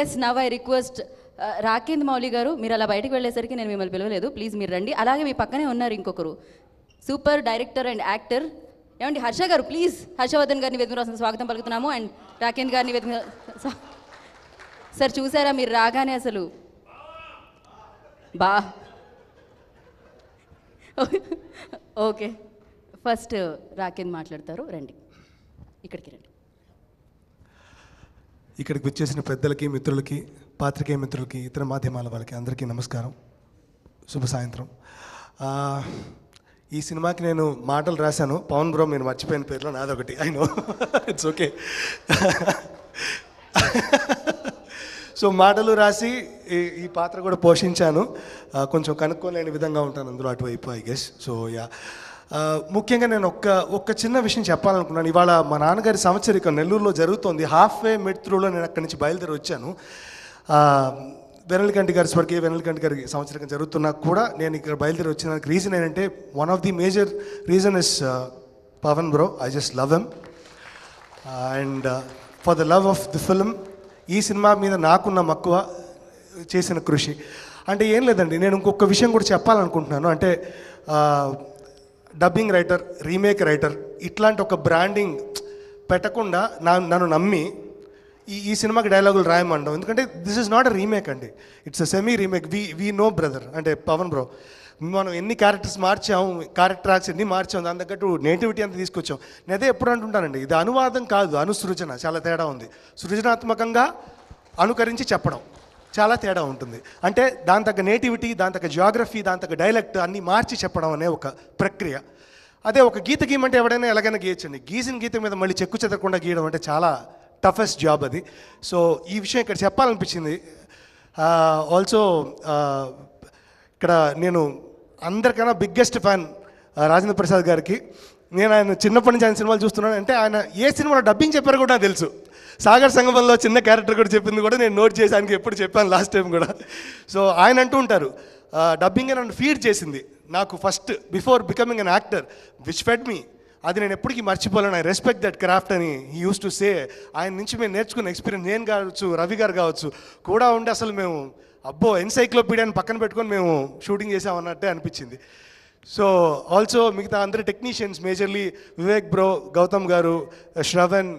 Yes now I request Rakendra Mouli garu మీరు అలా బయటకు వెళ్ళేసరికి నేను మిమ్మల్ని పిలవలేదు ప్లీజ్ మీరు రండి అలాగే మీ పక్కనే ఉన్నారు ఇంకొకరు సూపర్ డైరెక్టర్ అండ్ యాక్టర్ ఏమండి హర్ష గారు ప్లీజ్ హర్షవర్ధన్ గారిని వేదిక రాసిన స్వాగతం పలుకుతున్నాము అండ్ రాకేంద్ర గారిని వేదిక సార్ చూసారా మీరు రాగానే అసలు బా ఓకే ఫస్ట్ రాకేంద్ర మాట్లాడతారు రండి ఇక్కడికి రండి ఇక్కడికి వచ్చేసిన పెద్దలకి మిత్రులకి పాత్రికేయ మిత్రులకి ఇతర మాధ్యమాల వాళ్ళకి అందరికీ నమస్కారం శుభ సాయంత్రం ఈ సినిమాకి నేను మాటలు రాశాను పవన్ బ్రో మీరు మర్చిపోయిన పేర్లో నాదొకటి I know it's okay so మాటలు రాసి ఈ పాత్ర కూడా పోషించాను కొంచెం కనుక్కోలేని విధంగా ఉంటాను అందులో అటువైపు ఐ గెస్ సో యా ముఖ్యంగా నేను ఒక్క ఒక్క చిన్న విషయం చెప్పాలనుకున్నాను ఇవాళ మా నాన్నగారి సంవత్సరిక నెల్లూరులో జరుగుతోంది హాఫ్ వే మిడ్ త్రూలో నేను అక్కడి నుంచి బయలుదేరి వచ్చాను వెనల్కంటి గారి స్వర్గీయ వెనల్కంటి గారి సంవత్సరం జరుగుతున్నా కూడా నేను ఇక్కడ బయలుదేరి వచ్చిన రీజన్ ఏంటంటే one of the major reason is Pawan bro I just love M and for the love of the film ఈ సినిమా మీద నాకున్న మక్కువ చేసిన కృషి అంటే ఏం లేదండి నేను ఇంకొక విషయం కూడా చెప్పాలనుకుంటున్నాను అంటే డబ్బింగ్ రైటర్ రీమేక్ రైటర్ ఇట్లాంటి ఒక బ్రాండింగ్ పెట్టకుండా నా నన్ను నమ్మి ఈ ఈ సినిమాకి డైలాగులు రాయమండవు ఎందుకంటే this is not a remake అండి it's a semi remake we we know brother అంటే పవన్ బ్రో మనం ఎన్ని క్యారెక్టర్స్ మార్చాము క్యారెక్టర్ యాక్స్ ఎన్ని మార్చాము దాని తగ్గట్టు నేటివిటీ అంతా తీసుకొచ్చాం నేను అదే ఎప్పుడు అంటుంటానండి ఇది అనువాదం కాదు అనుసృజన చాలా తేడా ఉంది సృజనాత్మకంగా అనుకరించి చెప్పడం చాలా తేడా ఉంటుంది అంటే దాని తగ్గ నేటివిటీ దాని తగ్గ జియోగ్రఫీ దాని తగ్గ డైలెక్ట్ అన్నీ మార్చి చెప్పడం అనే ఒక ప్రక్రియ అదే ఒక గీత గీయమంటే ఎవడైనా ఎలాగైనా గీయచ్చండి గీసిన గీత మీద మళ్ళీ చెక్కు చెదకుండా గీయడం అంటే చాలా టఫెస్ట్ జాబ్ అది సో ఈ విషయం ఇక్కడ చెప్పాలనిపించింది ఆల్సో ఇక్కడ నేను అందరికైనా బిగ్గెస్ట్ ఫ్యాన్ రాజేంద్ర ప్రసాద్ గారికి నేను ఆయన చిన్నప్పటి నుంచి ఆయన సినిమాలు చూస్తున్నాను అంటే ఆయన ఏ సినిమాలో డబ్బింగ్ చెప్పారు కూడా నాకు తెలుసు సాగర్ సంగమంలో చిన్న క్యారెక్టర్ కూడా చెప్పింది కూడా నేను నోట్ చేసి ఆయనకి ఎప్పుడు చెప్పాను లాస్ట్ టైం కూడా సో ఆయన అంటూ ఉంటారు డబ్బింగ్ నన్ను ఫీడ్ చేసింది నాకు first before becoming an actor which fed me అది నేను ఎప్పటికీ మర్చిపోలేను ఐ రెస్పెక్ట్ దట్ క్రాఫ్ట్ అని హీ యూస్ టు సే ఆయన నుంచి మేము నేర్చుకున్న ఎక్స్పీరియన్స్ నేను కావచ్చు రవి గారు కావచ్చు కూడా ఉండి అసలు మేము అబ్బో ఎన్సైక్లోపీడియాని పక్కన పెట్టుకొని మేము షూటింగ్ చేసామన్నట్టే అనిపించింది సో ఆల్సో మిగతా అందరి technicians majorly Vivek bro Gautam garu Shravan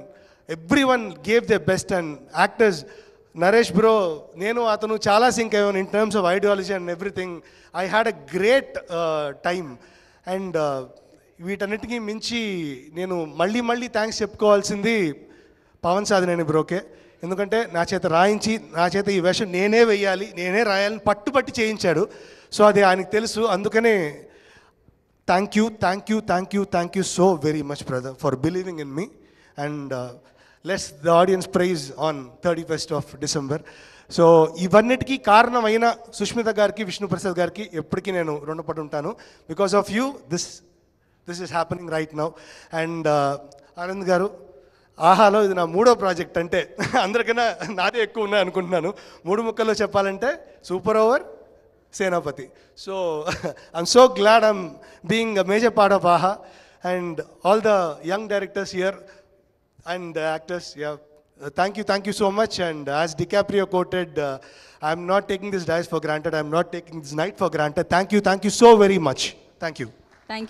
everyone gave the best and actors Naresh bro నేను అతను చాలా సింక్ అయ్యాను in terms of ideology and everything I had a great time and వీటన్నిటికీ మించి నేను మళ్ళీ మళ్ళీ థ్యాంక్స్ చెప్పుకోవాల్సింది పవన్ సాధినేని బ్రోకే ఎందుకంటే నా చేత రాయించి నా చేత ఈ వేషం నేనే వెయ్యాలి నేనే రాయాలని పట్టుపట్టి చేయించాడు సో అది ఆయనకు తెలుసు అందుకనే thank you thank you thank you thank you so very much brother for believing in me and let's the audience praise on thirty first of December so ఇవన్నిటికీ కారణమైన సుష్మిత గారికి విష్ణుప్రసాద్ గారికి ఎప్పటికీ నేను రుణపడి ఉంటాను because of you this this is happening right now and Anand garu ఆహాలో ఇది నా మూడో ప్రాజెక్ట్ అంటే అందరికన్నా నాదే ఎక్కువ ఉన్నాయి అనుకుంటున్నాను మూడు ముక్కల్లో చెప్పాలంటే super over Senapathi so I'm so glad I'm being a major part of Aha and all the young directors year And actors, yeah. Uh, thank you, thank you so much. And as DiCaprio quoted, uh, I'm not taking this dice for granted. I'm not taking this night for granted. Thank you, thank you so very much. Thank you. Thank you.